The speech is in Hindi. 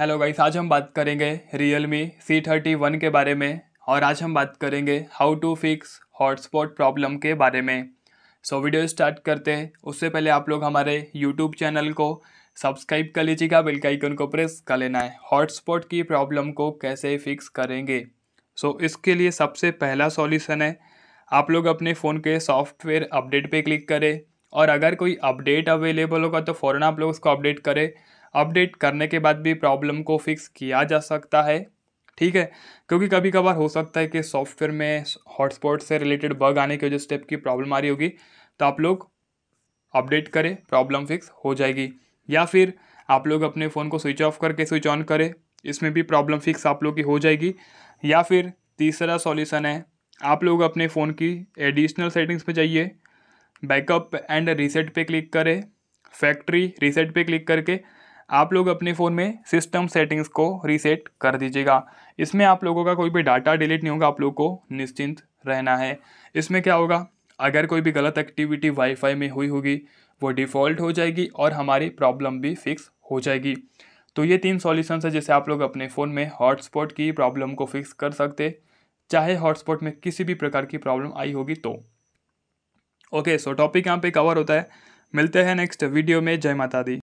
हेलो गाइस आज हम बात करेंगे Realme C thirty one के बारे में और आज हम बात करेंगे how to fix hotspot problem के बारे में सो so, वीडियो स्टार्ट करते हैं उससे पहले आप लोग हमारे यूट्यूब चैनल को सब्सक्राइब कर लीजिएगा बेल का आइकन को प्रेस कर लेना है हॉटस्पॉट की प्रॉब्लम को कैसे फिक्स करेंगे सो so, इसके लिए सबसे पहला सॉल्यूशन है आप लोग अपने फ़ोन के सॉफ्टवेयर अपडेट पर क्लिक करें और अगर कोई अपडेट अवेलेबल होगा तो फ़ौरन आप लोग उसको अपडेट करें अपडेट करने के बाद भी प्रॉब्लम को फिक्स किया जा सकता है ठीक है क्योंकि कभी कभार हो सकता है कि सॉफ्टवेयर में हॉटस्पॉट से रिलेटेड बग आने की वजह से स्टेप की प्रॉब्लम आ रही होगी तो आप लोग अपडेट करें प्रॉब्लम फिक्स हो जाएगी या फिर आप लोग अपने फ़ोन को स्विच ऑफ करके स्विच ऑन करें इसमें भी प्रॉब्लम फिक्स आप लोग की हो जाएगी या फिर तीसरा सॉल्यूशन है आप लोग अपने फ़ोन की एडिशनल सेटिंग्स पे जाइए बैकअप एंड रीसेट पे क्लिक करें फैक्ट्री रीसेट पे क्लिक करके आप लोग अपने फ़ोन में सिस्टम सेटिंग्स को रीसेट कर दीजिएगा इसमें आप लोगों का कोई भी डाटा डिलीट नहीं होगा आप लोग को निश्चिंत रहना है इसमें क्या होगा अगर कोई भी गलत एक्टिविटी वाईफाई में हुई होगी वो डिफ़ॉल्ट हो जाएगी और हमारी प्रॉब्लम भी फिक्स हो जाएगी तो ये तीन सॉल्यूशंस है जैसे आप लोग अपने फ़ोन में हॉटस्पॉट की प्रॉब्लम को फिक्स कर सकते चाहे हॉटस्पॉट में किसी भी प्रकार की प्रॉब्लम आई होगी तो ओके सो टॉपिक यहाँ पे कवर होता है मिलते हैं नेक्स्ट वीडियो में जय माता दी